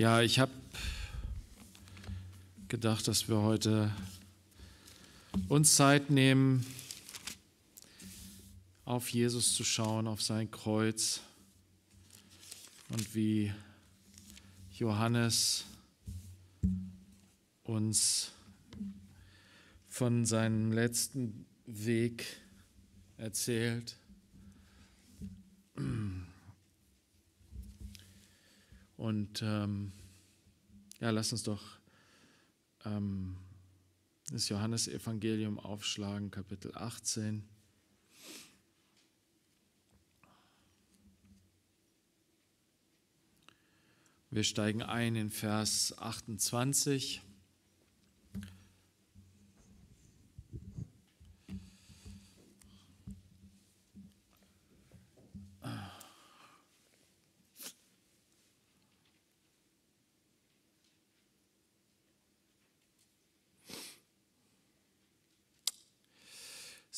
Ja, ich habe gedacht, dass wir heute uns Zeit nehmen, auf Jesus zu schauen, auf sein Kreuz und wie Johannes uns von seinem letzten Weg erzählt. Und ähm, ja, lass uns doch ähm, das Johannesevangelium aufschlagen, Kapitel 18. Wir steigen ein in Vers 28.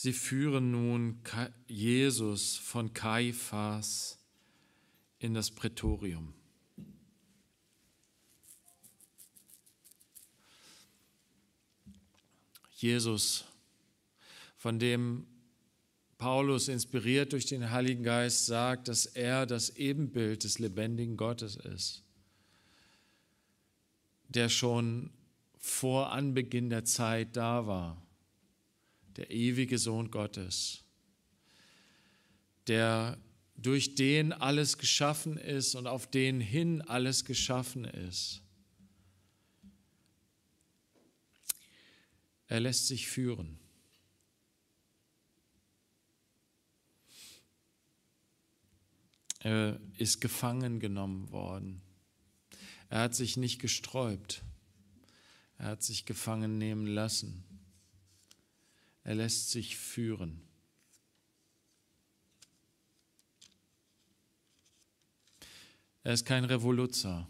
Sie führen nun Jesus von Kaiphas in das Prätorium. Jesus, von dem Paulus, inspiriert durch den Heiligen Geist, sagt, dass er das Ebenbild des lebendigen Gottes ist, der schon vor Anbeginn der Zeit da war der ewige Sohn Gottes, der durch den alles geschaffen ist und auf den hin alles geschaffen ist. Er lässt sich führen. Er ist gefangen genommen worden. Er hat sich nicht gesträubt. Er hat sich gefangen nehmen lassen. Er lässt sich führen. Er ist kein Revoluzer.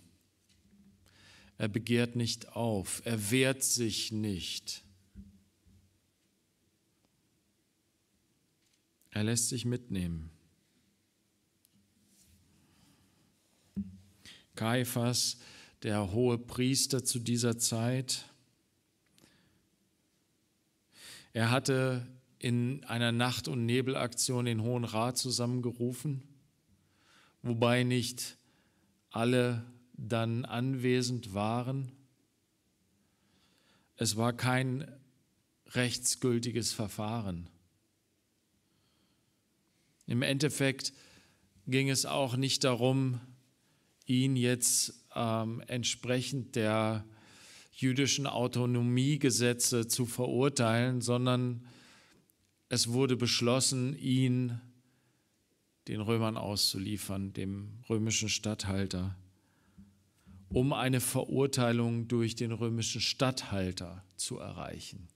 Er begehrt nicht auf. Er wehrt sich nicht. Er lässt sich mitnehmen. Kaiphas, der hohe Priester zu dieser Zeit, er hatte in einer Nacht- und Nebelaktion den Hohen Rat zusammengerufen, wobei nicht alle dann anwesend waren. Es war kein rechtsgültiges Verfahren. Im Endeffekt ging es auch nicht darum, ihn jetzt ähm, entsprechend der jüdischen Autonomiegesetze zu verurteilen, sondern es wurde beschlossen, ihn den Römern auszuliefern, dem römischen Statthalter, um eine Verurteilung durch den römischen Statthalter zu erreichen.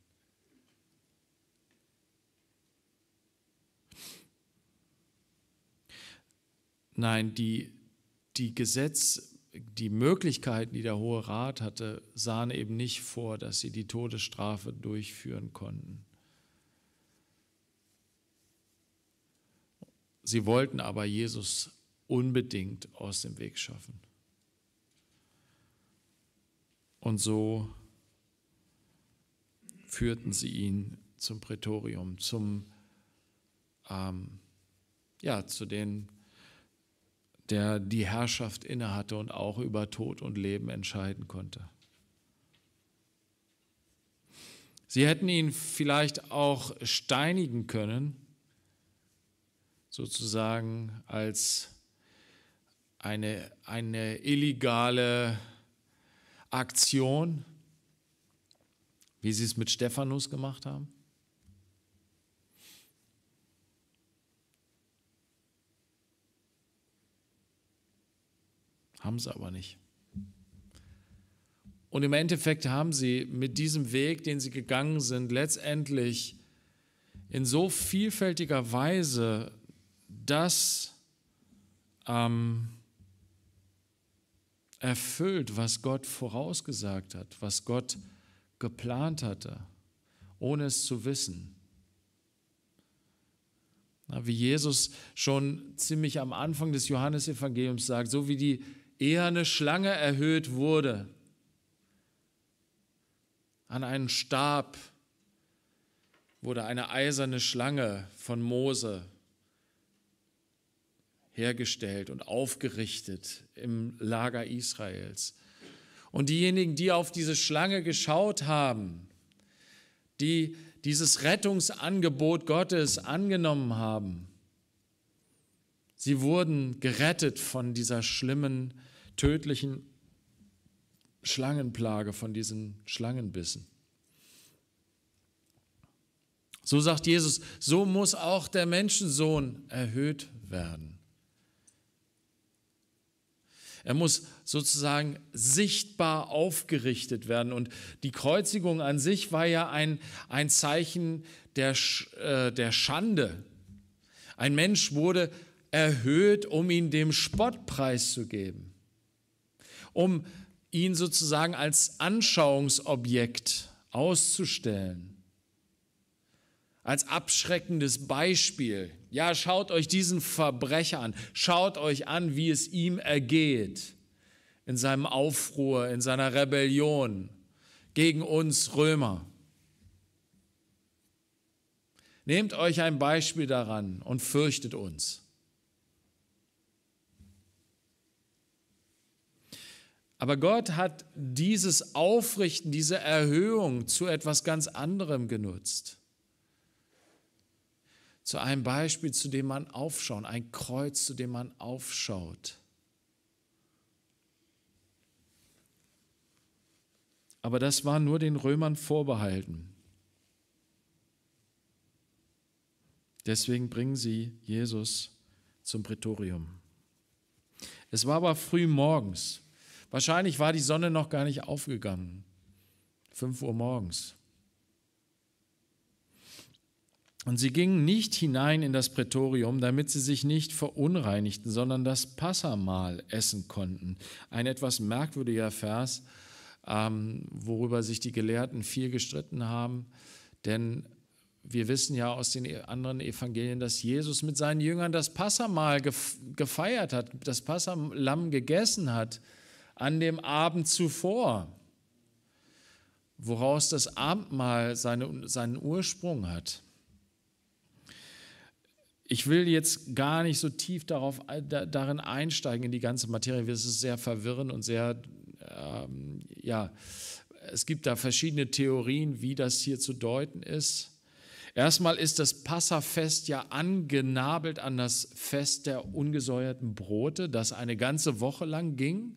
Nein, die, die Gesetz, die Möglichkeiten, die der Hohe Rat hatte, sahen eben nicht vor, dass sie die Todesstrafe durchführen konnten. Sie wollten aber Jesus unbedingt aus dem Weg schaffen. Und so führten sie ihn zum Prätorium, zum, ähm, ja, zu den der die Herrschaft innehatte und auch über Tod und Leben entscheiden konnte. Sie hätten ihn vielleicht auch steinigen können, sozusagen als eine, eine illegale Aktion, wie sie es mit Stephanus gemacht haben. haben sie aber nicht. Und im Endeffekt haben sie mit diesem Weg, den sie gegangen sind, letztendlich in so vielfältiger Weise das ähm, erfüllt, was Gott vorausgesagt hat, was Gott geplant hatte, ohne es zu wissen. Wie Jesus schon ziemlich am Anfang des Johannesevangeliums sagt, so wie die eher eine Schlange erhöht wurde, an einen Stab wurde eine eiserne Schlange von Mose hergestellt und aufgerichtet im Lager Israels. Und diejenigen, die auf diese Schlange geschaut haben, die dieses Rettungsangebot Gottes angenommen haben, sie wurden gerettet von dieser schlimmen Schlange tödlichen Schlangenplage, von diesen Schlangenbissen. So sagt Jesus, so muss auch der Menschensohn erhöht werden. Er muss sozusagen sichtbar aufgerichtet werden. Und die Kreuzigung an sich war ja ein, ein Zeichen der, äh, der Schande. Ein Mensch wurde erhöht, um ihn dem Spott preiszugeben um ihn sozusagen als Anschauungsobjekt auszustellen. Als abschreckendes Beispiel. Ja, schaut euch diesen Verbrecher an. Schaut euch an, wie es ihm ergeht. In seinem Aufruhr, in seiner Rebellion gegen uns Römer. Nehmt euch ein Beispiel daran und fürchtet uns. Aber Gott hat dieses Aufrichten, diese Erhöhung zu etwas ganz anderem genutzt. Zu einem Beispiel, zu dem man aufschaut, ein Kreuz, zu dem man aufschaut. Aber das war nur den Römern vorbehalten. Deswegen bringen sie Jesus zum Prätorium. Es war aber früh morgens. Wahrscheinlich war die Sonne noch gar nicht aufgegangen. Fünf Uhr morgens. Und sie gingen nicht hinein in das Prätorium, damit sie sich nicht verunreinigten, sondern das Passamahl essen konnten. Ein etwas merkwürdiger Vers, ähm, worüber sich die Gelehrten viel gestritten haben, denn wir wissen ja aus den anderen Evangelien, dass Jesus mit seinen Jüngern das Passamahl gefeiert hat, das Passalam gegessen hat an dem Abend zuvor, woraus das Abendmahl seine, seinen Ursprung hat. Ich will jetzt gar nicht so tief darauf, äh, da, darin einsteigen, in die ganze Materie. Es ist sehr verwirrend und sehr, ähm, ja, es gibt da verschiedene Theorien, wie das hier zu deuten ist. Erstmal ist das Passafest ja angenabelt an das Fest der ungesäuerten Brote, das eine ganze Woche lang ging.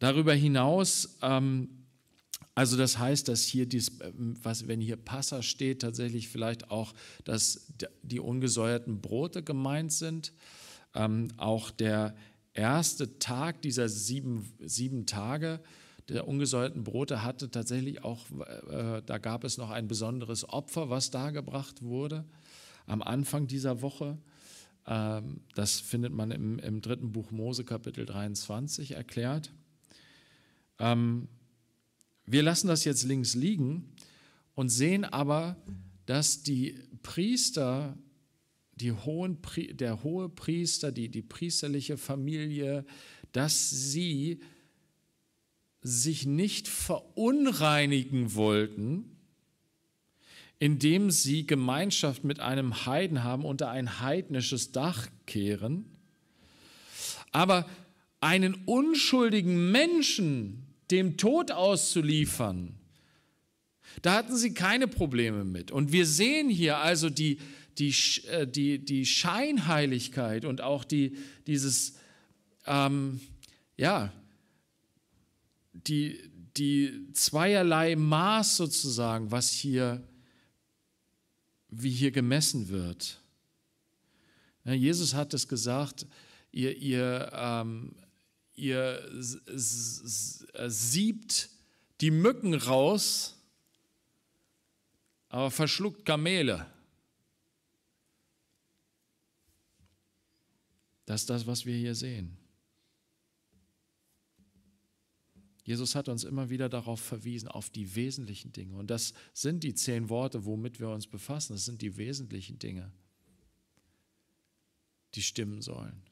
Darüber hinaus, ähm, also das heißt, dass hier, dies, ähm, was, wenn hier Passa steht, tatsächlich vielleicht auch, dass die ungesäuerten Brote gemeint sind. Ähm, auch der erste Tag dieser sieben, sieben Tage der ungesäuerten Brote hatte tatsächlich auch, äh, da gab es noch ein besonderes Opfer, was dargebracht wurde am Anfang dieser Woche. Ähm, das findet man im, im dritten Buch Mose Kapitel 23 erklärt. Ähm, wir lassen das jetzt links liegen und sehen aber, dass die Priester, die hohen, der hohe Priester, die, die priesterliche Familie, dass sie sich nicht verunreinigen wollten, indem sie Gemeinschaft mit einem Heiden haben, unter ein heidnisches Dach kehren, aber einen unschuldigen Menschen dem Tod auszuliefern. Da hatten sie keine Probleme mit. Und wir sehen hier also die, die, äh, die, die Scheinheiligkeit und auch die, dieses, ähm, ja, die, die zweierlei Maß sozusagen, was hier, wie hier gemessen wird. Jesus hat es gesagt, ihr, ihr ähm, ihr äh, siebt die Mücken raus, aber verschluckt Kamele. Das ist das, was wir hier sehen. Jesus hat uns immer wieder darauf verwiesen, auf die wesentlichen Dinge. Und das sind die zehn Worte, womit wir uns befassen. Das sind die wesentlichen Dinge, die stimmen sollen.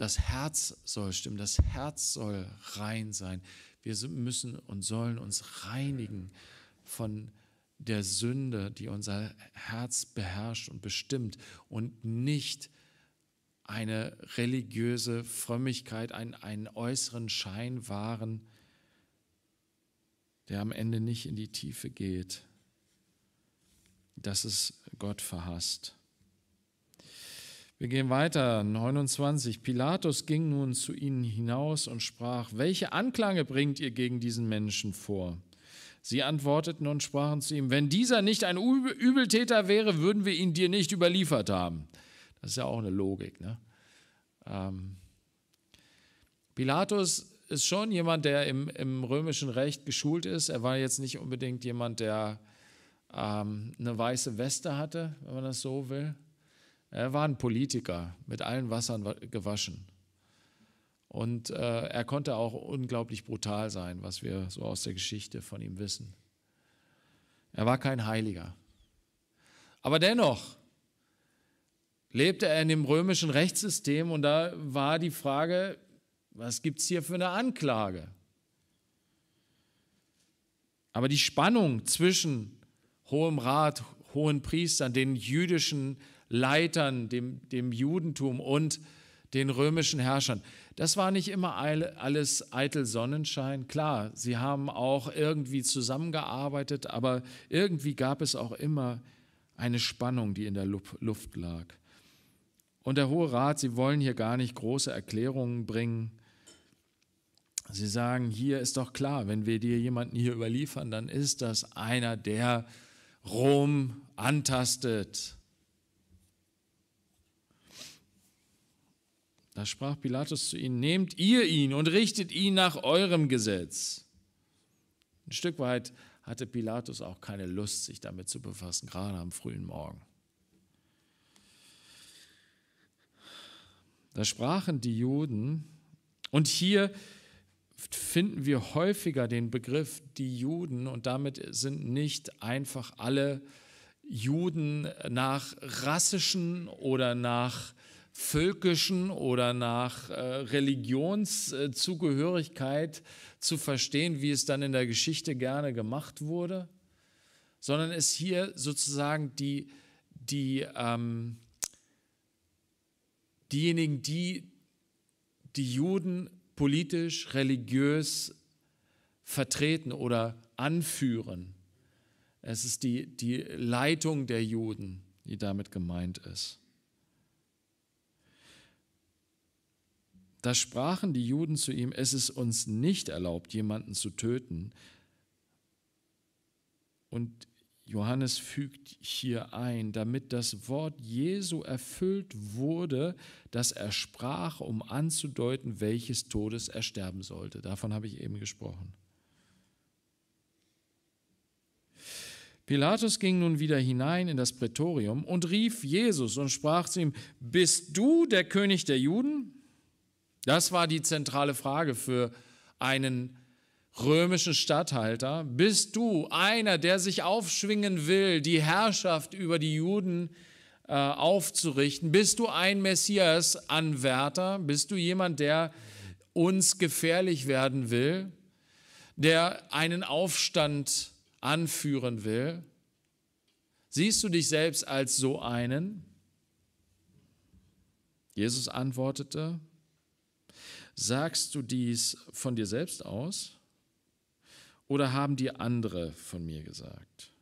Das Herz soll stimmen, das Herz soll rein sein. Wir müssen und sollen uns reinigen von der Sünde, die unser Herz beherrscht und bestimmt und nicht eine religiöse Frömmigkeit, einen, einen äußeren Schein wahren, der am Ende nicht in die Tiefe geht. Das ist Gott verhasst. Wir gehen weiter, 29. Pilatus ging nun zu ihnen hinaus und sprach, welche Anklage bringt ihr gegen diesen Menschen vor? Sie antworteten und sprachen zu ihm, wenn dieser nicht ein Übeltäter wäre, würden wir ihn dir nicht überliefert haben. Das ist ja auch eine Logik. Ne? Ähm, Pilatus ist schon jemand, der im, im, römischen Recht geschult ist. Er war jetzt nicht unbedingt jemand, der ähm, eine weiße Weste hatte, wenn man das so will. Er war ein Politiker, mit allen Wassern gewaschen. Und äh, er konnte auch unglaublich brutal sein, was wir so aus der Geschichte von ihm wissen. Er war kein Heiliger. Aber dennoch lebte er in dem römischen Rechtssystem und da war die Frage, was gibt es hier für eine Anklage? Aber die Spannung zwischen Hohem Rat, Hohen Priestern, den jüdischen Leitern, dem, dem Judentum und den römischen Herrschern. Das war nicht immer alles eitel Sonnenschein. Klar, sie haben auch irgendwie zusammengearbeitet, aber irgendwie gab es auch immer eine Spannung, die in der Luft lag. Und der Hohe Rat, sie wollen hier gar nicht große Erklärungen bringen. Sie sagen, hier ist doch klar, wenn wir dir jemanden hier überliefern, dann ist das einer, der Rom antastet Da sprach Pilatus zu ihnen, nehmt ihr ihn und richtet ihn nach eurem Gesetz. Ein Stück weit hatte Pilatus auch keine Lust, sich damit zu befassen, gerade am frühen Morgen. Da sprachen die Juden, und hier finden wir häufiger den Begriff die Juden, und damit sind nicht einfach alle Juden nach rassischen oder nach äh, völkischen oder nach äh, Religionszugehörigkeit zu verstehen, wie es dann in der Geschichte gerne gemacht wurde, sondern es hier sozusagen die, die, ähm, diejenigen, die die Juden politisch, religiös vertreten oder anführen. Es ist die, die Leitung der Juden, die damit gemeint ist. Da sprachen die Juden zu ihm, es ist uns nicht erlaubt, jemanden zu töten. Und Johannes fügt hier ein, damit das Wort Jesu erfüllt wurde, das er sprach, um anzudeuten, welches Todes er sterben sollte. Davon habe ich eben gesprochen. Pilatus ging nun wieder hinein in das Prätorium und rief Jesus und sprach zu ihm, Bist du der König der Juden? Das war die zentrale Frage für einen römischen Statthalter. Bist du einer, der sich aufschwingen will, die Herrschaft über die Juden äh, aufzurichten? Bist du ein Messias-Anwärter? Bist du jemand, der uns gefährlich werden will, der einen Aufstand anführen will? Siehst du dich selbst als so einen? Jesus antwortete, Sagst du dies von dir selbst aus oder haben die andere von mir gesagt?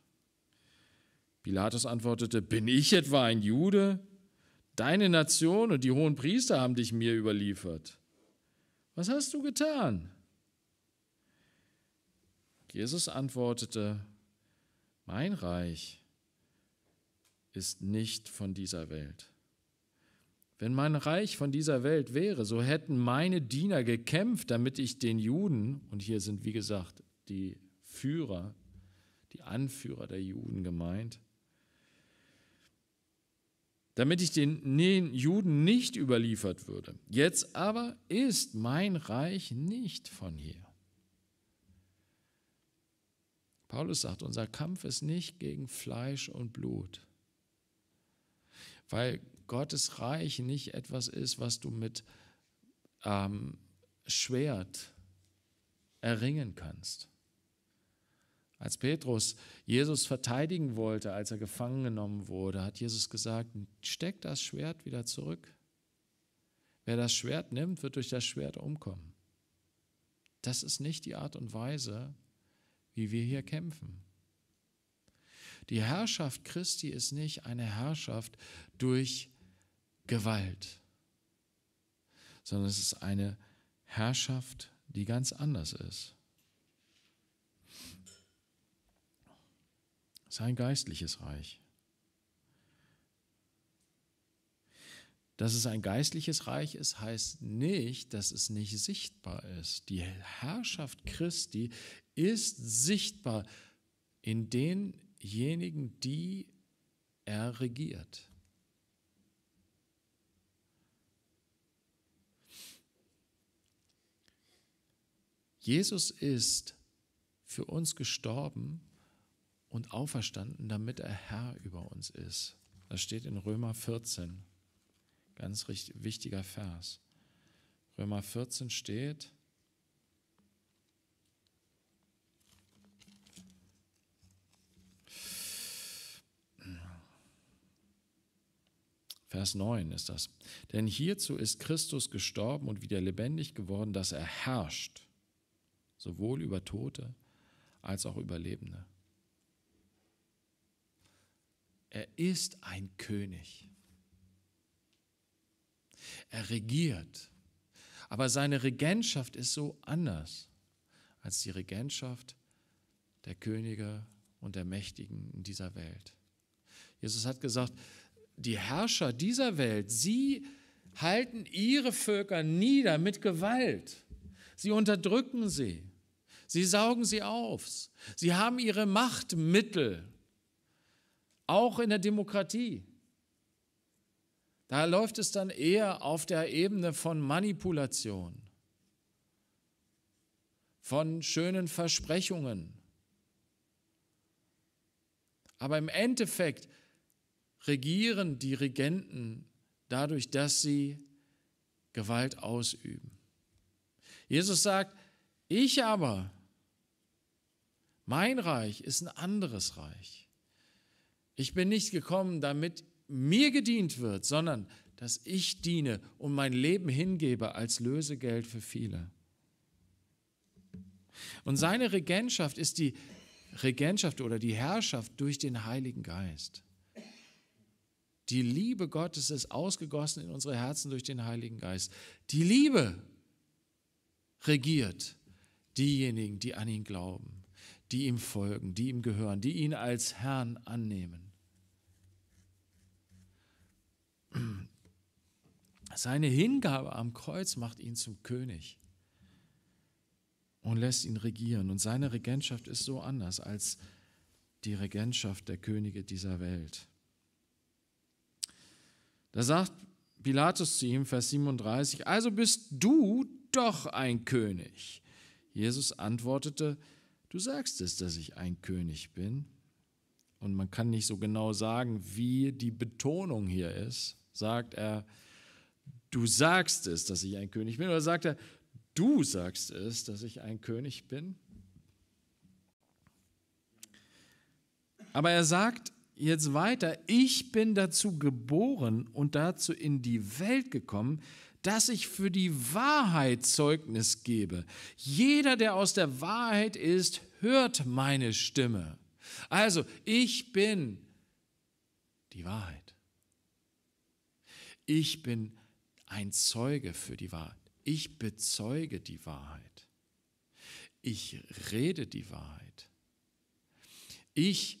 Pilatus antwortete, bin ich etwa ein Jude? Deine Nation und die hohen Priester haben dich mir überliefert. Was hast du getan? Jesus antwortete, mein Reich ist nicht von dieser Welt. Wenn mein Reich von dieser Welt wäre, so hätten meine Diener gekämpft, damit ich den Juden, und hier sind wie gesagt die Führer, die Anführer der Juden gemeint, damit ich den Juden nicht überliefert würde. Jetzt aber ist mein Reich nicht von hier. Paulus sagt, unser Kampf ist nicht gegen Fleisch und Blut, weil Gottes Reich nicht etwas ist, was du mit ähm, Schwert erringen kannst. Als Petrus Jesus verteidigen wollte, als er gefangen genommen wurde, hat Jesus gesagt, steck das Schwert wieder zurück. Wer das Schwert nimmt, wird durch das Schwert umkommen. Das ist nicht die Art und Weise, wie wir hier kämpfen. Die Herrschaft Christi ist nicht eine Herrschaft durch Gewalt, sondern es ist eine Herrschaft, die ganz anders ist. Es ist ein geistliches Reich. Dass es ein geistliches Reich ist, heißt nicht, dass es nicht sichtbar ist. Die Herrschaft Christi ist sichtbar in denjenigen, die er regiert. Jesus ist für uns gestorben und auferstanden, damit er Herr über uns ist. Das steht in Römer 14. Ganz richtig, wichtiger Vers. Römer 14 steht, Vers 9 ist das. Denn hierzu ist Christus gestorben und wieder lebendig geworden, dass er herrscht sowohl über Tote als auch über Lebende. Er ist ein König. Er regiert. Aber seine Regentschaft ist so anders als die Regentschaft der Könige und der Mächtigen in dieser Welt. Jesus hat gesagt, die Herrscher dieser Welt, sie halten ihre Völker nieder mit Gewalt. Sie unterdrücken sie. Sie saugen sie auf. Sie haben ihre Machtmittel, auch in der Demokratie. Da läuft es dann eher auf der Ebene von Manipulation, von schönen Versprechungen. Aber im Endeffekt regieren die Regenten dadurch, dass sie Gewalt ausüben. Jesus sagt, ich aber mein Reich ist ein anderes Reich. Ich bin nicht gekommen, damit mir gedient wird, sondern dass ich diene und mein Leben hingebe als Lösegeld für viele. Und seine Regentschaft ist die Regentschaft oder die Herrschaft durch den Heiligen Geist. Die Liebe Gottes ist ausgegossen in unsere Herzen durch den Heiligen Geist. Die Liebe regiert diejenigen, die an ihn glauben die ihm folgen, die ihm gehören, die ihn als Herrn annehmen. Seine Hingabe am Kreuz macht ihn zum König und lässt ihn regieren. Und seine Regentschaft ist so anders als die Regentschaft der Könige dieser Welt. Da sagt Pilatus zu ihm, Vers 37, also bist du doch ein König. Jesus antwortete, Du sagst es, dass ich ein König bin. Und man kann nicht so genau sagen, wie die Betonung hier ist. Sagt er, du sagst es, dass ich ein König bin? Oder sagt er, du sagst es, dass ich ein König bin? Aber er sagt jetzt weiter, ich bin dazu geboren und dazu in die Welt gekommen, dass ich für die Wahrheit Zeugnis gebe. Jeder, der aus der Wahrheit ist, hört meine Stimme. Also, ich bin die Wahrheit. Ich bin ein Zeuge für die Wahrheit. Ich bezeuge die Wahrheit. Ich rede die Wahrheit. Ich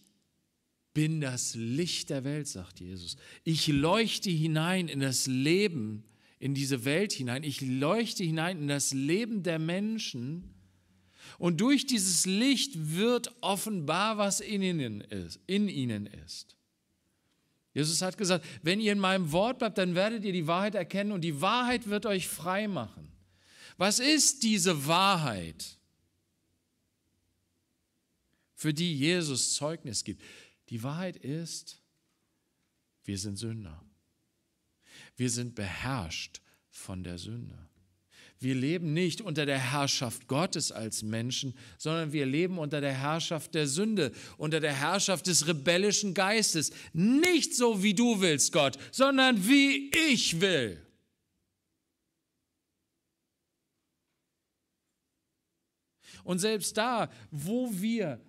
bin das Licht der Welt, sagt Jesus. Ich leuchte hinein in das Leben in diese Welt hinein. Ich leuchte hinein in das Leben der Menschen. Und durch dieses Licht wird offenbar, was in ihnen ist. In ihnen ist. Jesus hat gesagt, wenn ihr in meinem Wort bleibt, dann werdet ihr die Wahrheit erkennen und die Wahrheit wird euch frei machen. Was ist diese Wahrheit, für die Jesus Zeugnis gibt? Die Wahrheit ist, wir sind Sünder. Wir sind beherrscht von der Sünde. Wir leben nicht unter der Herrschaft Gottes als Menschen, sondern wir leben unter der Herrschaft der Sünde, unter der Herrschaft des rebellischen Geistes. Nicht so, wie du willst, Gott, sondern wie ich will. Und selbst da, wo wir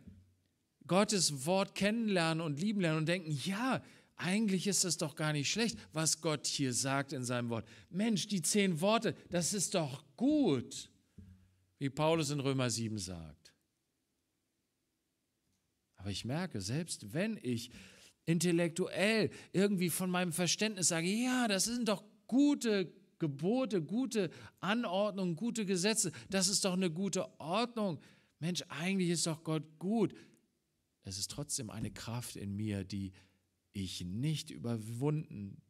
Gottes Wort kennenlernen und lieben lernen und denken, ja, eigentlich ist es doch gar nicht schlecht, was Gott hier sagt in seinem Wort. Mensch, die zehn Worte, das ist doch gut, wie Paulus in Römer 7 sagt. Aber ich merke, selbst wenn ich intellektuell irgendwie von meinem Verständnis sage, ja, das sind doch gute Gebote, gute Anordnungen, gute Gesetze, das ist doch eine gute Ordnung. Mensch, eigentlich ist doch Gott gut. Es ist trotzdem eine Kraft in mir, die ich nicht überwunden,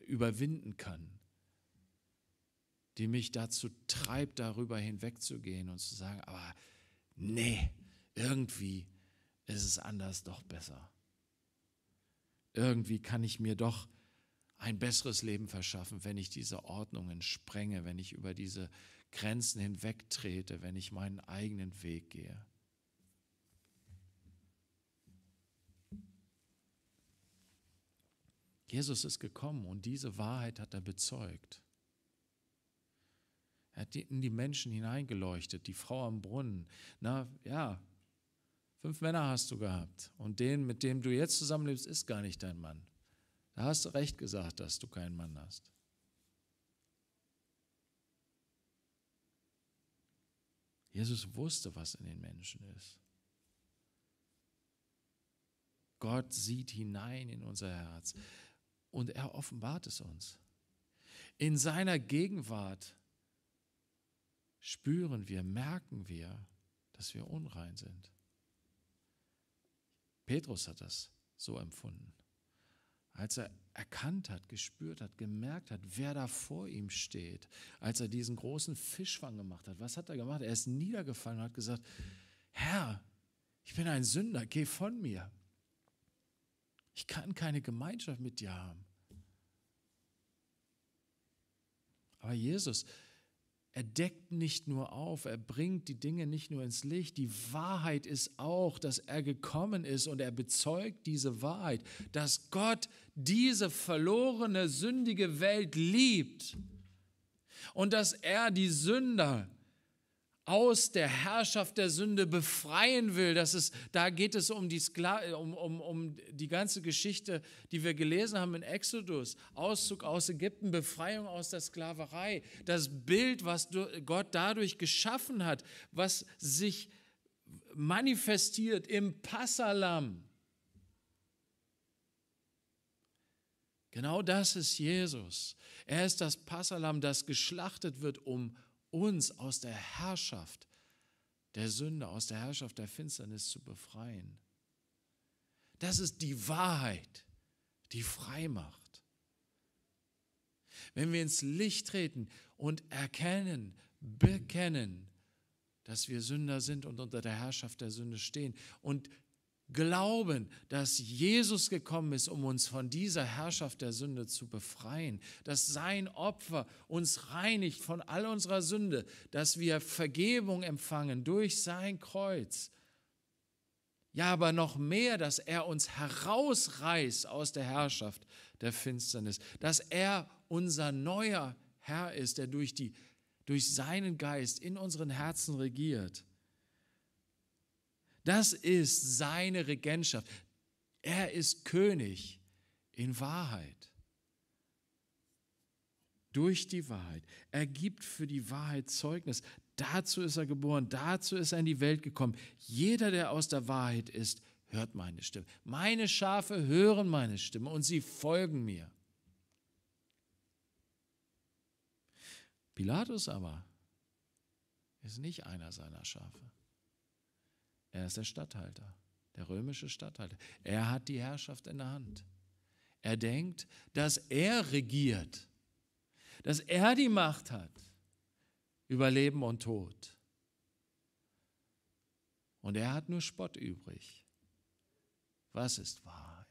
überwinden kann, die mich dazu treibt, darüber hinwegzugehen und zu sagen, aber nee, irgendwie ist es anders doch besser. Irgendwie kann ich mir doch ein besseres Leben verschaffen, wenn ich diese Ordnungen sprenge, wenn ich über diese Grenzen hinwegtrete, wenn ich meinen eigenen Weg gehe. Jesus ist gekommen und diese Wahrheit hat er bezeugt. Er hat in die Menschen hineingeleuchtet, die Frau am Brunnen. Na ja, fünf Männer hast du gehabt und den, mit dem du jetzt zusammenlebst, ist gar nicht dein Mann. Da hast du recht gesagt, dass du keinen Mann hast. Jesus wusste, was in den Menschen ist. Gott sieht hinein in unser Herz und er offenbart es uns. In seiner Gegenwart spüren wir, merken wir, dass wir unrein sind. Petrus hat das so empfunden. Als er erkannt hat, gespürt hat, gemerkt hat, wer da vor ihm steht, als er diesen großen Fischfang gemacht hat, was hat er gemacht? Er ist niedergefallen und hat gesagt, Herr, ich bin ein Sünder, geh von mir. Ich kann keine Gemeinschaft mit dir haben. Aber Jesus, er deckt nicht nur auf, er bringt die Dinge nicht nur ins Licht. Die Wahrheit ist auch, dass er gekommen ist und er bezeugt diese Wahrheit, dass Gott diese verlorene, sündige Welt liebt und dass er die Sünder aus der Herrschaft der Sünde befreien will. Das ist, da geht es um die, Skla äh, um, um, um die ganze Geschichte, die wir gelesen haben in Exodus. Auszug aus Ägypten, Befreiung aus der Sklaverei. Das Bild, was Gott dadurch geschaffen hat, was sich manifestiert im Passalam. Genau das ist Jesus. Er ist das Passalam, das geschlachtet wird, um uns uns aus der Herrschaft der Sünde, aus der Herrschaft der Finsternis zu befreien. Das ist die Wahrheit, die frei macht. Wenn wir ins Licht treten und erkennen, bekennen, dass wir Sünder sind und unter der Herrschaft der Sünde stehen und Glauben, dass Jesus gekommen ist, um uns von dieser Herrschaft der Sünde zu befreien, dass sein Opfer uns reinigt von all unserer Sünde, dass wir Vergebung empfangen durch sein Kreuz. Ja, aber noch mehr, dass er uns herausreißt aus der Herrschaft der Finsternis, dass er unser neuer Herr ist, der durch, die, durch seinen Geist in unseren Herzen regiert. Das ist seine Regentschaft. Er ist König in Wahrheit. Durch die Wahrheit. Er gibt für die Wahrheit Zeugnis. Dazu ist er geboren, dazu ist er in die Welt gekommen. Jeder, der aus der Wahrheit ist, hört meine Stimme. Meine Schafe hören meine Stimme und sie folgen mir. Pilatus aber ist nicht einer seiner Schafe. Er ist der Statthalter, der römische Statthalter. Er hat die Herrschaft in der Hand. Er denkt, dass er regiert, dass er die Macht hat über Leben und Tod. Und er hat nur Spott übrig. Was ist Wahrheit?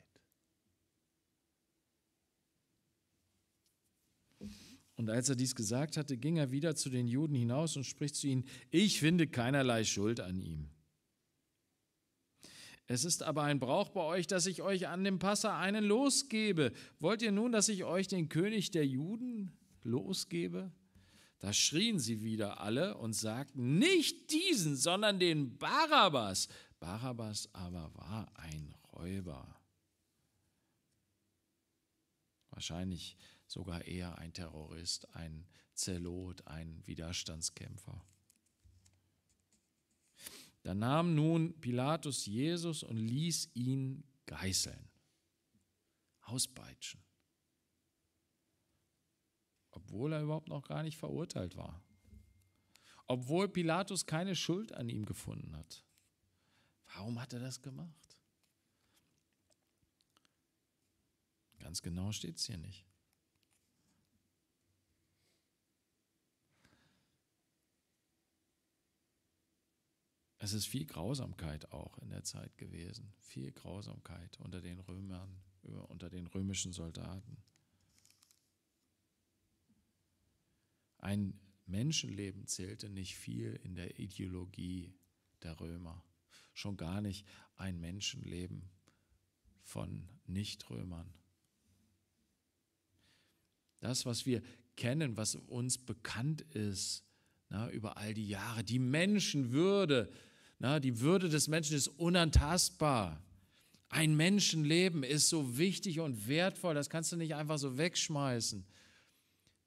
Und als er dies gesagt hatte, ging er wieder zu den Juden hinaus und spricht zu ihnen, ich finde keinerlei Schuld an ihm. Es ist aber ein Brauch bei euch, dass ich euch an dem Passer einen losgebe. Wollt ihr nun, dass ich euch den König der Juden losgebe? Da schrien sie wieder alle und sagten, nicht diesen, sondern den Barabbas. Barabbas aber war ein Räuber. Wahrscheinlich sogar eher ein Terrorist, ein Zelot, ein Widerstandskämpfer. Da nahm nun Pilatus Jesus und ließ ihn geißeln, auspeitschen, obwohl er überhaupt noch gar nicht verurteilt war, obwohl Pilatus keine Schuld an ihm gefunden hat. Warum hat er das gemacht? Ganz genau steht es hier nicht. es ist viel Grausamkeit auch in der Zeit gewesen, viel Grausamkeit unter den Römern, unter den römischen Soldaten. Ein Menschenleben zählte nicht viel in der Ideologie der Römer, schon gar nicht ein Menschenleben von Nichtrömern. Das, was wir kennen, was uns bekannt ist na, über all die Jahre, die Menschenwürde, na, die Würde des Menschen ist unantastbar. Ein Menschenleben ist so wichtig und wertvoll, das kannst du nicht einfach so wegschmeißen.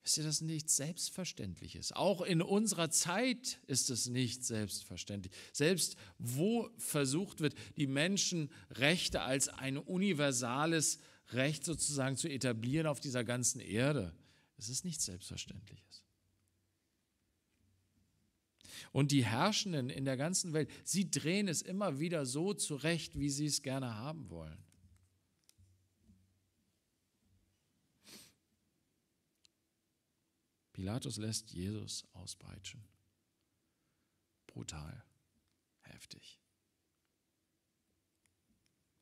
Ist dir das nichts Selbstverständliches? Auch in unserer Zeit ist es nicht selbstverständlich. Selbst wo versucht wird, die Menschenrechte als ein universales Recht sozusagen zu etablieren auf dieser ganzen Erde, ist es nichts Selbstverständliches. Und die Herrschenden in der ganzen Welt, sie drehen es immer wieder so zurecht, wie sie es gerne haben wollen. Pilatus lässt Jesus auspeitschen. Brutal, heftig.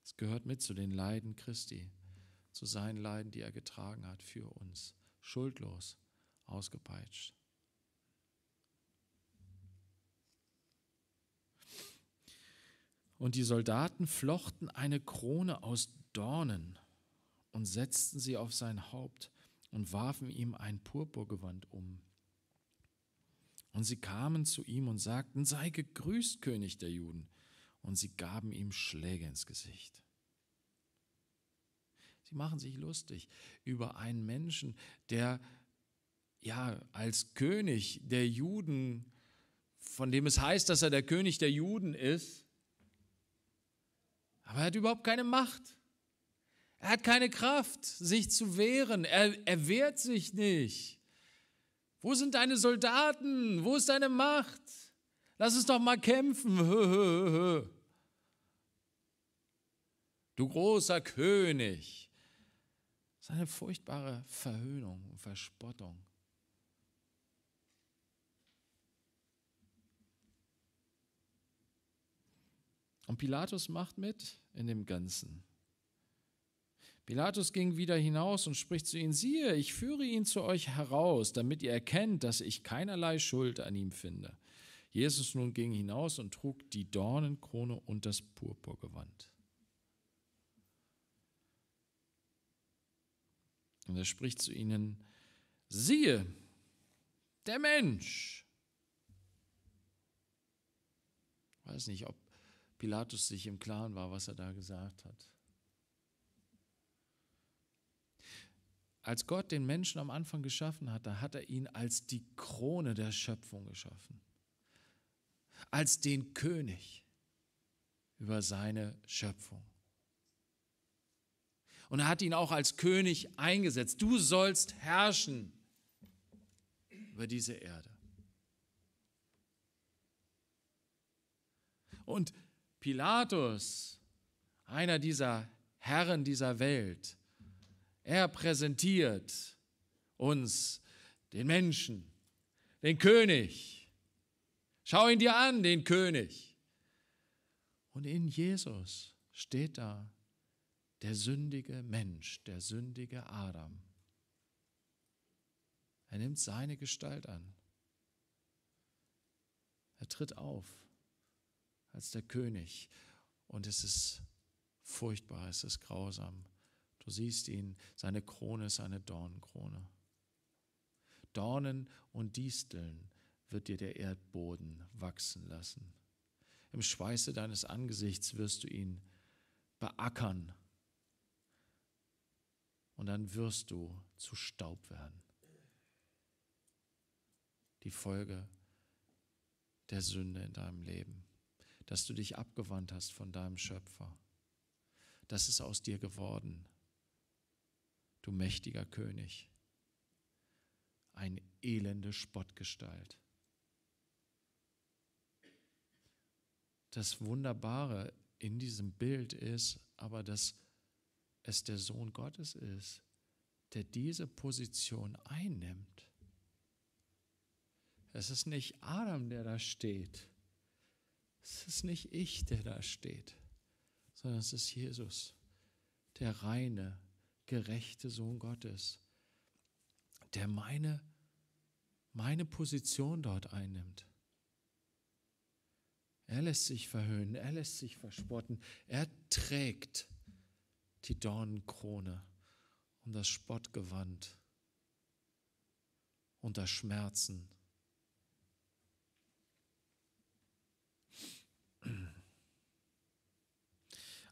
Es gehört mit zu den Leiden Christi, zu seinen Leiden, die er getragen hat für uns. Schuldlos, ausgepeitscht. Und die Soldaten flochten eine Krone aus Dornen und setzten sie auf sein Haupt und warfen ihm ein Purpurgewand um. Und sie kamen zu ihm und sagten, sei gegrüßt, König der Juden. Und sie gaben ihm Schläge ins Gesicht. Sie machen sich lustig über einen Menschen, der ja als König der Juden, von dem es heißt, dass er der König der Juden ist, aber er hat überhaupt keine Macht. Er hat keine Kraft, sich zu wehren. Er, er wehrt sich nicht. Wo sind deine Soldaten? Wo ist deine Macht? Lass es doch mal kämpfen. Du großer König. Das ist eine furchtbare Verhöhnung und Verspottung. Und Pilatus macht mit in dem Ganzen. Pilatus ging wieder hinaus und spricht zu ihnen, siehe, ich führe ihn zu euch heraus, damit ihr erkennt, dass ich keinerlei Schuld an ihm finde. Jesus nun ging hinaus und trug die Dornenkrone und das Purpurgewand. Und er spricht zu ihnen, siehe, der Mensch. Ich weiß nicht, ob Pilatus sich im Klaren war, was er da gesagt hat. Als Gott den Menschen am Anfang geschaffen hatte, hat er ihn als die Krone der Schöpfung geschaffen, als den König über seine Schöpfung. Und er hat ihn auch als König eingesetzt. Du sollst herrschen über diese Erde. Und Pilatus, einer dieser Herren dieser Welt, er präsentiert uns den Menschen, den König. Schau ihn dir an, den König. Und in Jesus steht da der sündige Mensch, der sündige Adam. Er nimmt seine Gestalt an. Er tritt auf als der König. Und es ist furchtbar, es ist grausam. Du siehst ihn, seine Krone ist eine Dornenkrone. Dornen und Disteln wird dir der Erdboden wachsen lassen. Im Schweiße deines Angesichts wirst du ihn beackern. Und dann wirst du zu Staub werden. Die Folge der Sünde in deinem Leben dass du dich abgewandt hast von deinem Schöpfer. Das ist aus dir geworden, du mächtiger König, eine elende Spottgestalt. Das Wunderbare in diesem Bild ist aber, dass es der Sohn Gottes ist, der diese Position einnimmt. Es ist nicht Adam, der da steht es ist nicht ich, der da steht, sondern es ist Jesus, der reine, gerechte Sohn Gottes, der meine, meine Position dort einnimmt. Er lässt sich verhöhnen, er lässt sich verspotten, er trägt die Dornenkrone und das Spottgewand unter Schmerzen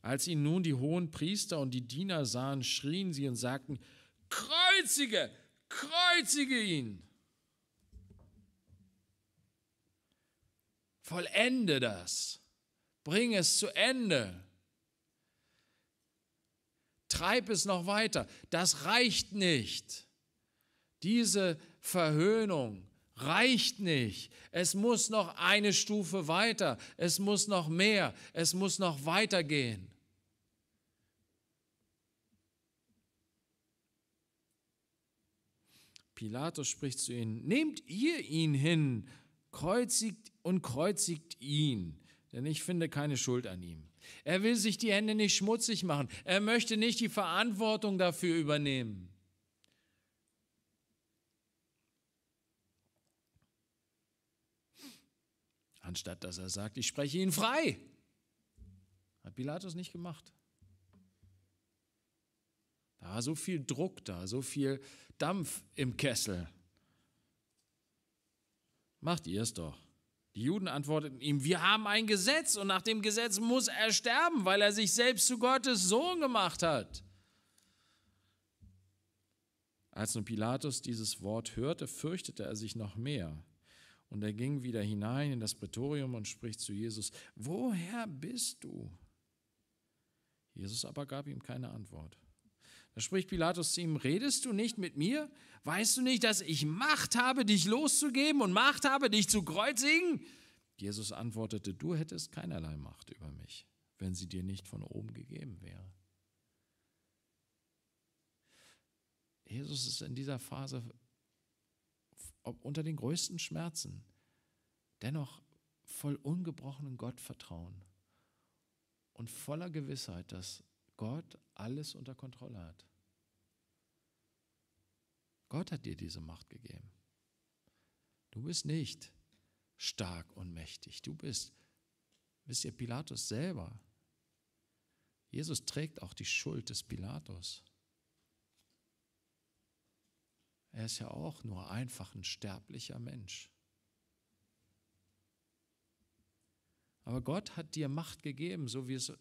Als ihn nun die hohen Priester und die Diener sahen, schrien sie und sagten, Kreuzige, kreuzige ihn! Vollende das! Bring es zu Ende! Treib es noch weiter! Das reicht nicht! Diese Verhöhnung, reicht nicht. Es muss noch eine Stufe weiter. Es muss noch mehr. Es muss noch weitergehen. Pilatus spricht zu ihnen, nehmt ihr ihn hin, kreuzigt und kreuzigt ihn, denn ich finde keine Schuld an ihm. Er will sich die Hände nicht schmutzig machen, er möchte nicht die Verantwortung dafür übernehmen. Anstatt dass er sagt, ich spreche ihn frei, hat Pilatus nicht gemacht. Ja, so viel Druck da, so viel Dampf im Kessel. Macht ihr es doch. Die Juden antworteten ihm, wir haben ein Gesetz und nach dem Gesetz muss er sterben, weil er sich selbst zu Gottes Sohn gemacht hat. Als nun Pilatus dieses Wort hörte, fürchtete er sich noch mehr. Und er ging wieder hinein in das Prätorium und spricht zu Jesus, woher bist du? Jesus aber gab ihm keine Antwort. Da spricht Pilatus zu ihm, redest du nicht mit mir? Weißt du nicht, dass ich Macht habe, dich loszugeben und Macht habe, dich zu kreuzigen? Jesus antwortete, du hättest keinerlei Macht über mich, wenn sie dir nicht von oben gegeben wäre. Jesus ist in dieser Phase unter den größten Schmerzen, dennoch voll ungebrochenen Gottvertrauen und voller Gewissheit, dass Gott alles unter Kontrolle hat. Gott hat dir diese Macht gegeben. Du bist nicht stark und mächtig. Du bist, wisst ihr, Pilatus selber. Jesus trägt auch die Schuld des Pilatus. Er ist ja auch nur einfach ein sterblicher Mensch. Aber Gott hat dir Macht gegeben, so wie, es,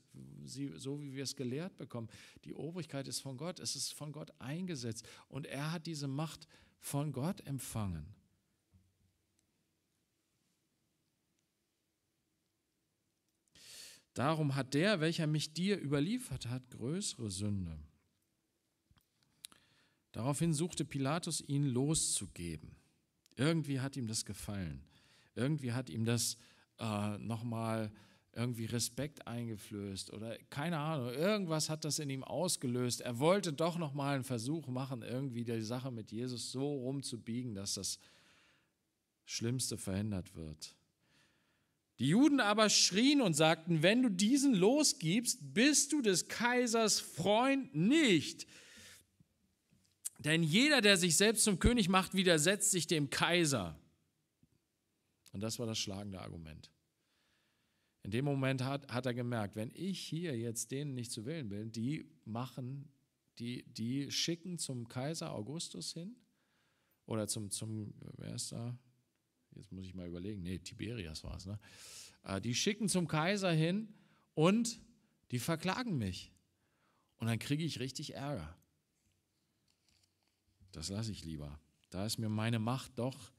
so wie wir es gelehrt bekommen. Die Obrigkeit ist von Gott, es ist von Gott eingesetzt und er hat diese Macht von Gott empfangen. Darum hat der, welcher mich dir überliefert hat, größere Sünde. Daraufhin suchte Pilatus, ihn loszugeben. Irgendwie hat ihm das gefallen. Irgendwie hat ihm das gefallen äh, nochmal irgendwie Respekt eingeflößt oder keine Ahnung, irgendwas hat das in ihm ausgelöst. Er wollte doch nochmal einen Versuch machen, irgendwie die Sache mit Jesus so rumzubiegen, dass das Schlimmste verhindert wird. Die Juden aber schrien und sagten, wenn du diesen losgibst, bist du des Kaisers Freund nicht. Denn jeder, der sich selbst zum König macht, widersetzt sich dem Kaiser. Und das war das schlagende Argument. In dem Moment hat, hat er gemerkt, wenn ich hier jetzt denen nicht zu Willen bin, die machen, die, die schicken zum Kaiser Augustus hin oder zum, zum wer ist da? Jetzt muss ich mal überlegen, nee, Tiberias war es, ne? Äh, die schicken zum Kaiser hin und die verklagen mich. Und dann kriege ich richtig Ärger. Das lasse ich lieber. Da ist mir meine Macht doch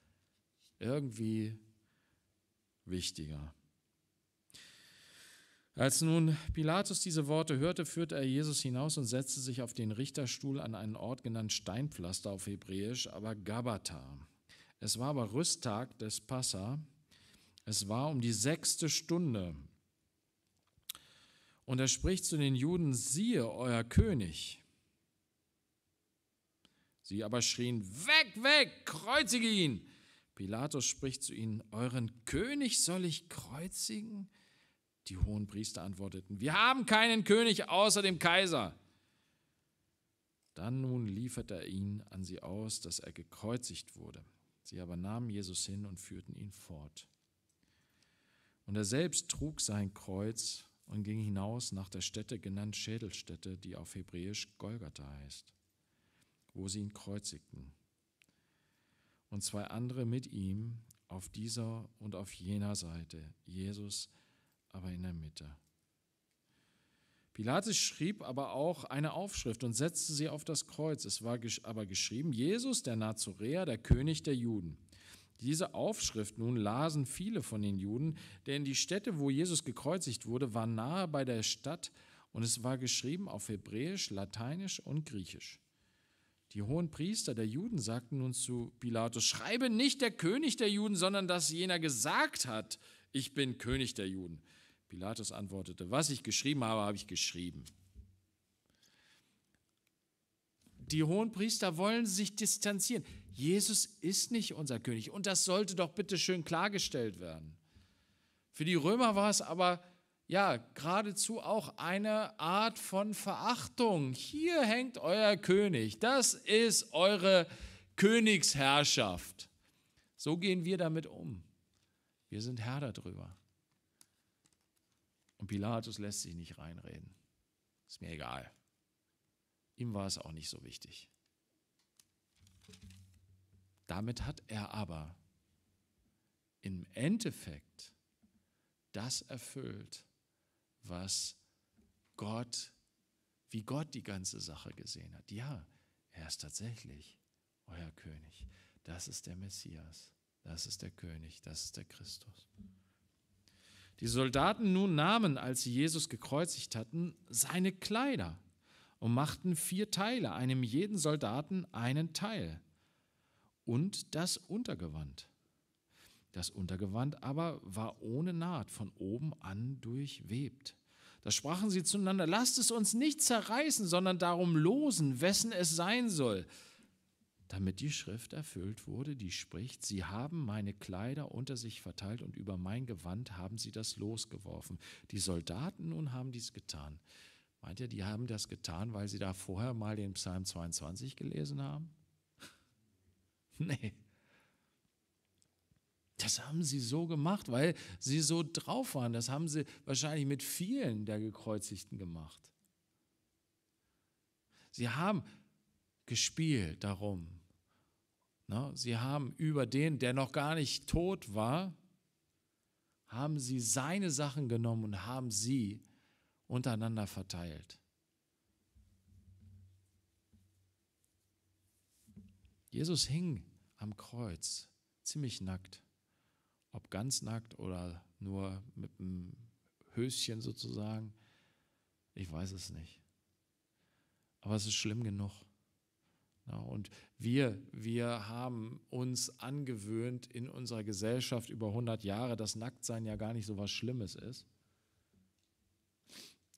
irgendwie wichtiger. Als nun Pilatus diese Worte hörte, führte er Jesus hinaus und setzte sich auf den Richterstuhl an einen Ort genannt Steinpflaster auf Hebräisch, aber Gabata. Es war aber Rüsttag des Passa. Es war um die sechste Stunde. Und er spricht zu den Juden, siehe euer König. Sie aber schrien, weg, weg, kreuzige ihn. Pilatus spricht zu ihnen, euren König soll ich kreuzigen? Die hohen Priester antworteten, wir haben keinen König außer dem Kaiser. Dann nun liefert er ihn an sie aus, dass er gekreuzigt wurde. Sie aber nahmen Jesus hin und führten ihn fort. Und er selbst trug sein Kreuz und ging hinaus nach der Stätte genannt Schädelstätte, die auf Hebräisch Golgatha heißt, wo sie ihn kreuzigten und zwei andere mit ihm auf dieser und auf jener Seite, Jesus aber in der Mitte. Pilatus schrieb aber auch eine Aufschrift und setzte sie auf das Kreuz. Es war aber geschrieben, Jesus der Nazoräer, der König der Juden. Diese Aufschrift nun lasen viele von den Juden, denn die Stätte, wo Jesus gekreuzigt wurde, war nahe bei der Stadt und es war geschrieben auf Hebräisch, Lateinisch und Griechisch. Die hohen Priester der Juden sagten nun zu Pilatus, schreibe nicht der König der Juden, sondern dass jener gesagt hat, ich bin König der Juden. Pilatus antwortete, was ich geschrieben habe, habe ich geschrieben. Die hohen Priester wollen sich distanzieren. Jesus ist nicht unser König und das sollte doch bitte schön klargestellt werden. Für die Römer war es aber ja, geradezu auch eine Art von Verachtung. Hier hängt euer König, das ist eure Königsherrschaft. So gehen wir damit um. Wir sind Herr darüber. Und Pilatus lässt sich nicht reinreden. Ist mir egal. Ihm war es auch nicht so wichtig. Damit hat er aber im Endeffekt das erfüllt, was Gott, wie Gott die ganze Sache gesehen hat. Ja, er ist tatsächlich euer König. Das ist der Messias. Das ist der König. Das ist der Christus. Die Soldaten nun nahmen, als sie Jesus gekreuzigt hatten, seine Kleider und machten vier Teile, einem jeden Soldaten einen Teil und das Untergewand das Untergewand aber war ohne Naht von oben an durchwebt. Da sprachen sie zueinander, lasst es uns nicht zerreißen, sondern darum losen, wessen es sein soll, damit die Schrift erfüllt wurde, die spricht, sie haben meine Kleider unter sich verteilt und über mein Gewand haben sie das losgeworfen. Die Soldaten nun haben dies getan. Meint ihr, die haben das getan, weil sie da vorher mal den Psalm 22 gelesen haben? nee. Das haben sie so gemacht, weil sie so drauf waren. Das haben sie wahrscheinlich mit vielen der Gekreuzigten gemacht. Sie haben gespielt darum. Ne? Sie haben über den, der noch gar nicht tot war, haben sie seine Sachen genommen und haben sie untereinander verteilt. Jesus hing am Kreuz, ziemlich nackt ob ganz nackt oder nur mit einem Höschen sozusagen. Ich weiß es nicht. Aber es ist schlimm genug. Ja, und wir, wir haben uns angewöhnt in unserer Gesellschaft über 100 Jahre, dass Nacktsein ja gar nicht so was Schlimmes ist.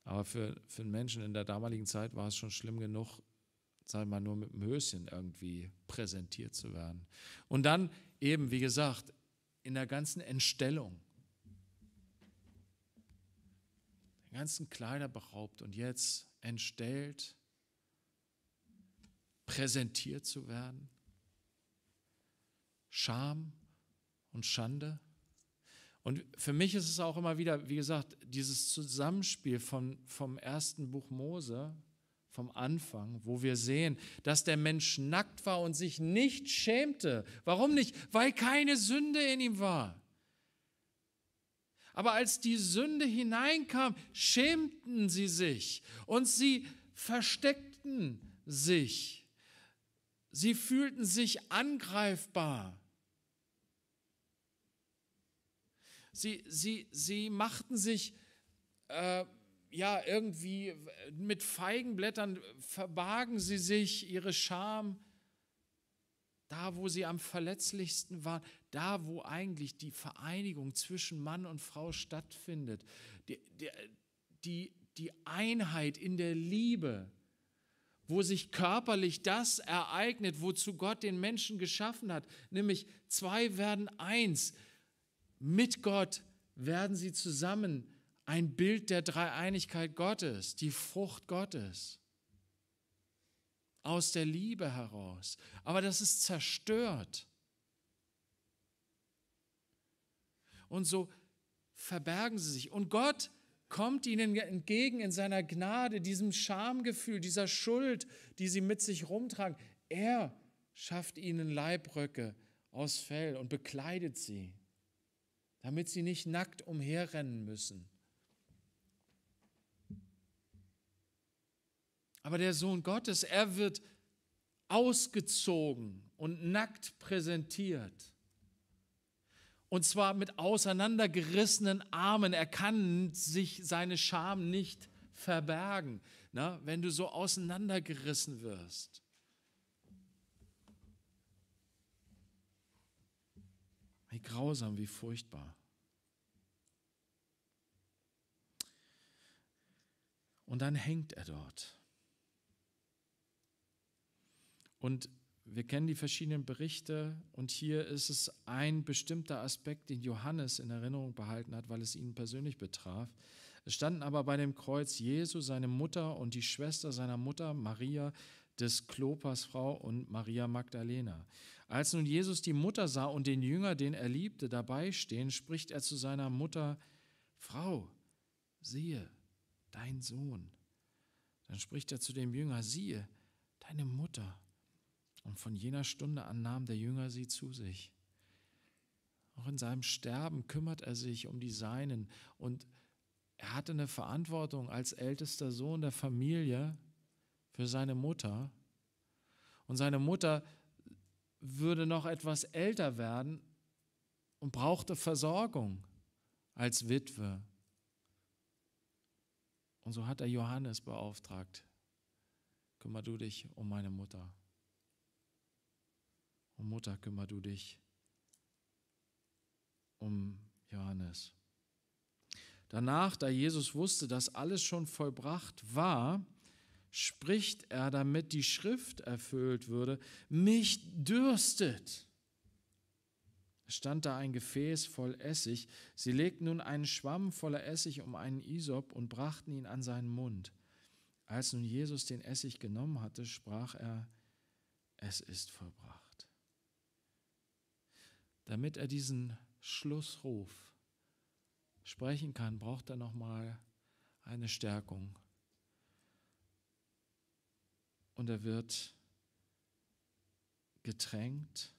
Aber für, für einen Menschen in der damaligen Zeit war es schon schlimm genug, sagen wir mal, nur mit dem Höschen irgendwie präsentiert zu werden. Und dann eben, wie gesagt, in der ganzen Entstellung, den ganzen Kleider beraubt und jetzt entstellt, präsentiert zu werden. Scham und Schande. Und für mich ist es auch immer wieder, wie gesagt, dieses Zusammenspiel von, vom ersten Buch Mose vom Anfang, wo wir sehen, dass der Mensch nackt war und sich nicht schämte. Warum nicht? Weil keine Sünde in ihm war. Aber als die Sünde hineinkam, schämten sie sich und sie versteckten sich. Sie fühlten sich angreifbar. Sie, sie, sie machten sich äh, ja, irgendwie äh, mit Feigenblättern äh, verbargen sie sich ihre Scham. Da, wo sie am verletzlichsten waren, da, wo eigentlich die Vereinigung zwischen Mann und Frau stattfindet, die, äh, die, die Einheit in der Liebe, wo sich körperlich das ereignet, wozu Gott den Menschen geschaffen hat, nämlich zwei werden eins. Mit Gott werden sie zusammen ein Bild der Dreieinigkeit Gottes, die Frucht Gottes, aus der Liebe heraus. Aber das ist zerstört. Und so verbergen sie sich. Und Gott kommt ihnen entgegen in seiner Gnade, diesem Schamgefühl, dieser Schuld, die sie mit sich rumtragen. Er schafft ihnen Leibröcke aus Fell und bekleidet sie, damit sie nicht nackt umherrennen müssen. Aber der Sohn Gottes, er wird ausgezogen und nackt präsentiert. Und zwar mit auseinandergerissenen Armen. Er kann sich seine Scham nicht verbergen, na, ne? wenn du so auseinandergerissen wirst. Wie grausam, wie furchtbar. Und dann hängt er dort. Und wir kennen die verschiedenen Berichte und hier ist es ein bestimmter Aspekt, den Johannes in Erinnerung behalten hat, weil es ihn persönlich betraf. Es standen aber bei dem Kreuz Jesu, seine Mutter und die Schwester seiner Mutter, Maria des Klopas Frau und Maria Magdalena. Als nun Jesus die Mutter sah und den Jünger, den er liebte, dabei stehen, spricht er zu seiner Mutter, Frau, siehe, dein Sohn. Dann spricht er zu dem Jünger, siehe, deine Mutter. Und von jener Stunde an nahm der Jünger sie zu sich. Auch in seinem Sterben kümmert er sich um die Seinen und er hatte eine Verantwortung als ältester Sohn der Familie für seine Mutter. Und seine Mutter würde noch etwas älter werden und brauchte Versorgung als Witwe. Und so hat er Johannes beauftragt, kümmer du dich um meine Mutter. Um Mutter, kümmer du dich um Johannes. Danach, da Jesus wusste, dass alles schon vollbracht war, spricht er, damit die Schrift erfüllt würde, mich dürstet. Es stand da ein Gefäß voll Essig. Sie legten nun einen Schwamm voller Essig um einen Isop und brachten ihn an seinen Mund. Als nun Jesus den Essig genommen hatte, sprach er, es ist vollbracht damit er diesen Schlussruf sprechen kann, braucht er nochmal eine Stärkung. Und er wird getränkt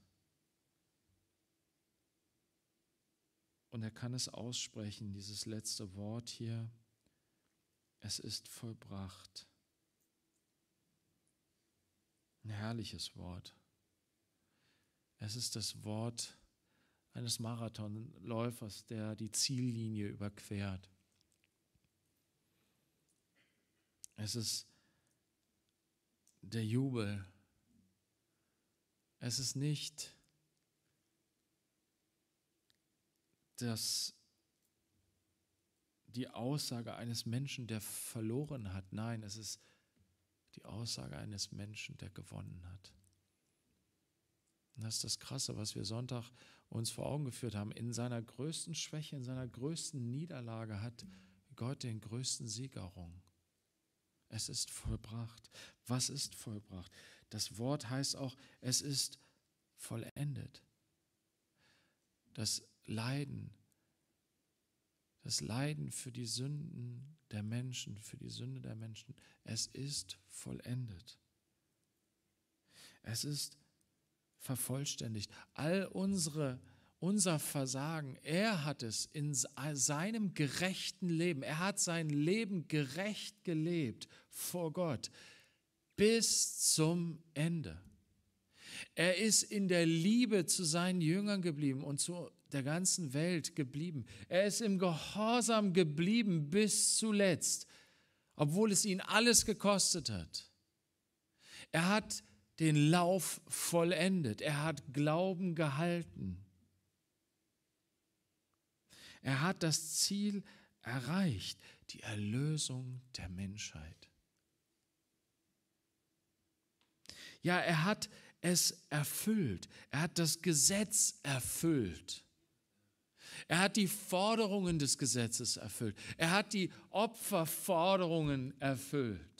und er kann es aussprechen, dieses letzte Wort hier. Es ist vollbracht. Ein herrliches Wort. Es ist das Wort eines Marathonläufers, der die Ziellinie überquert. Es ist der Jubel. Es ist nicht das, die Aussage eines Menschen, der verloren hat. Nein, es ist die Aussage eines Menschen, der gewonnen hat. Und das ist das Krasse, was wir Sonntag uns vor Augen geführt haben, in seiner größten Schwäche, in seiner größten Niederlage hat Gott den größten Sieg errungen. Es ist vollbracht. Was ist vollbracht? Das Wort heißt auch, es ist vollendet. Das Leiden, das Leiden für die Sünden der Menschen, für die Sünde der Menschen, es ist vollendet. Es ist vollendet vervollständigt. All unsere, unser Versagen, er hat es in seinem gerechten Leben, er hat sein Leben gerecht gelebt vor Gott bis zum Ende. Er ist in der Liebe zu seinen Jüngern geblieben und zu der ganzen Welt geblieben. Er ist im Gehorsam geblieben bis zuletzt, obwohl es ihn alles gekostet hat. Er hat den Lauf vollendet. Er hat Glauben gehalten. Er hat das Ziel erreicht, die Erlösung der Menschheit. Ja, er hat es erfüllt. Er hat das Gesetz erfüllt. Er hat die Forderungen des Gesetzes erfüllt. Er hat die Opferforderungen erfüllt.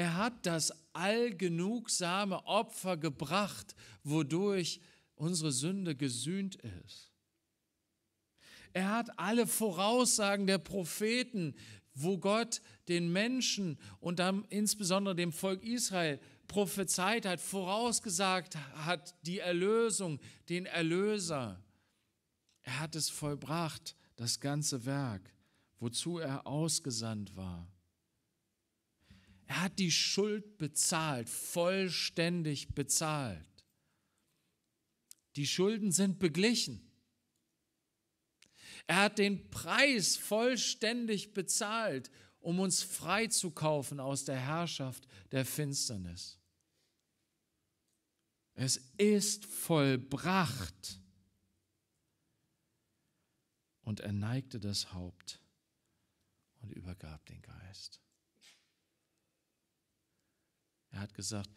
Er hat das allgenugsame Opfer gebracht, wodurch unsere Sünde gesühnt ist. Er hat alle Voraussagen der Propheten, wo Gott den Menschen und dann insbesondere dem Volk Israel prophezeit hat, vorausgesagt hat, die Erlösung, den Erlöser. Er hat es vollbracht, das ganze Werk, wozu er ausgesandt war. Er hat die Schuld bezahlt, vollständig bezahlt. Die Schulden sind beglichen. Er hat den Preis vollständig bezahlt, um uns freizukaufen aus der Herrschaft der Finsternis. Es ist vollbracht. Und er neigte das Haupt und übergab den Geist. Er hat gesagt,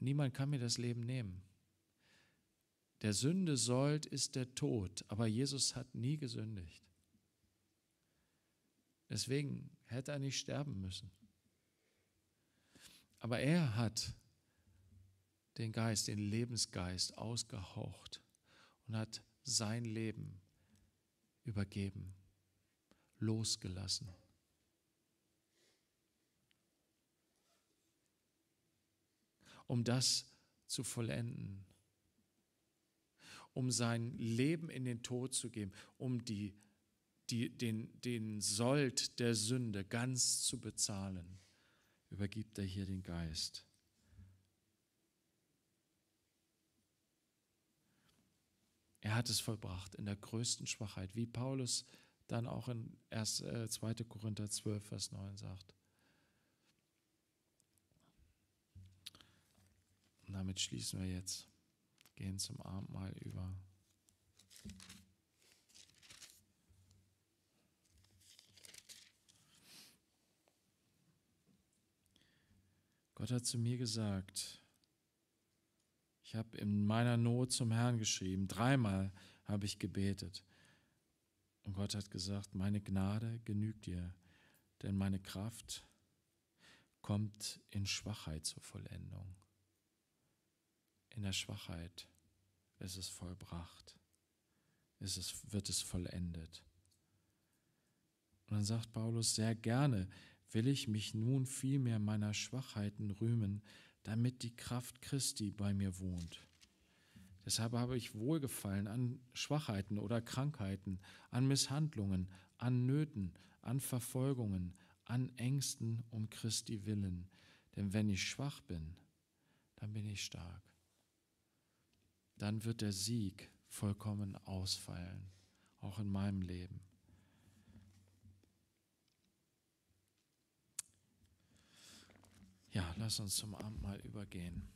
niemand kann mir das Leben nehmen. Der Sünde sollt ist der Tod, aber Jesus hat nie gesündigt. Deswegen hätte er nicht sterben müssen. Aber er hat den Geist, den Lebensgeist ausgehaucht und hat sein Leben übergeben, losgelassen. um das zu vollenden, um sein Leben in den Tod zu geben, um die, die, den, den Sold der Sünde ganz zu bezahlen, übergibt er hier den Geist. Er hat es vollbracht in der größten Schwachheit, wie Paulus dann auch in 1, 2. Äh, Korinther 12, Vers 9 sagt. Und damit schließen wir jetzt, gehen zum Abendmahl über. Gott hat zu mir gesagt, ich habe in meiner Not zum Herrn geschrieben, dreimal habe ich gebetet. Und Gott hat gesagt, meine Gnade genügt dir, denn meine Kraft kommt in Schwachheit zur Vollendung in der Schwachheit ist es vollbracht, ist es, wird es vollendet. Und dann sagt Paulus, sehr gerne will ich mich nun vielmehr meiner Schwachheiten rühmen, damit die Kraft Christi bei mir wohnt. Deshalb habe ich Wohlgefallen an Schwachheiten oder Krankheiten, an Misshandlungen, an Nöten, an Verfolgungen, an Ängsten um Christi willen. Denn wenn ich schwach bin, dann bin ich stark dann wird der Sieg vollkommen ausfallen, auch in meinem Leben. Ja, lass uns zum Abend mal übergehen.